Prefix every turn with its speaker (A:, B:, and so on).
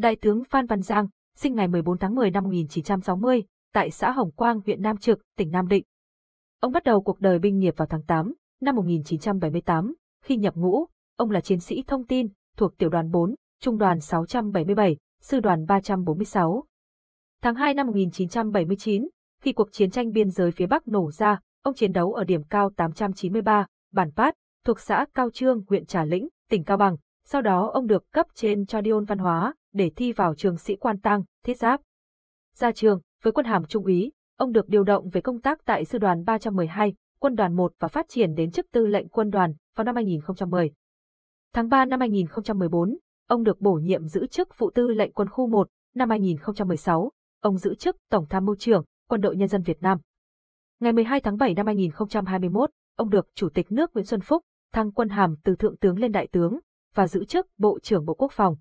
A: Đại tướng Phan Văn Giang, sinh ngày 14 tháng 10 năm 1960, tại xã Hồng Quang, huyện Nam Trực, tỉnh Nam Định. Ông bắt đầu cuộc đời binh nghiệp vào tháng 8 năm 1978, khi nhập ngũ, ông là chiến sĩ thông tin, thuộc tiểu đoàn 4, trung đoàn 677, sư đoàn 346. Tháng 2 năm 1979, khi cuộc chiến tranh biên giới phía Bắc nổ ra, ông chiến đấu ở điểm cao 893, Bản Pát, thuộc xã Cao Trương, huyện Trà Lĩnh, tỉnh Cao Bằng. Sau đó ông được cấp trên cho điôn Văn Hóa, để thi vào trường sĩ quan tăng, thiết giáp. Ra trường, với quân hàm trung úy, ông được điều động về công tác tại sư đoàn 312, quân đoàn 1 và phát triển đến chức tư lệnh quân đoàn vào năm 2010. Tháng 3 năm 2014, ông được bổ nhiệm giữ chức phụ tư lệnh quân khu 1, năm 2016, ông giữ chức Tổng tham mưu trưởng Quân đội Nhân dân Việt Nam. Ngày 12 tháng 7 năm 2021, ông được Chủ tịch nước Nguyễn Xuân Phúc thăng quân hàm từ Thượng tướng lên Đại tướng và giữ chức Bộ trưởng Bộ Quốc phòng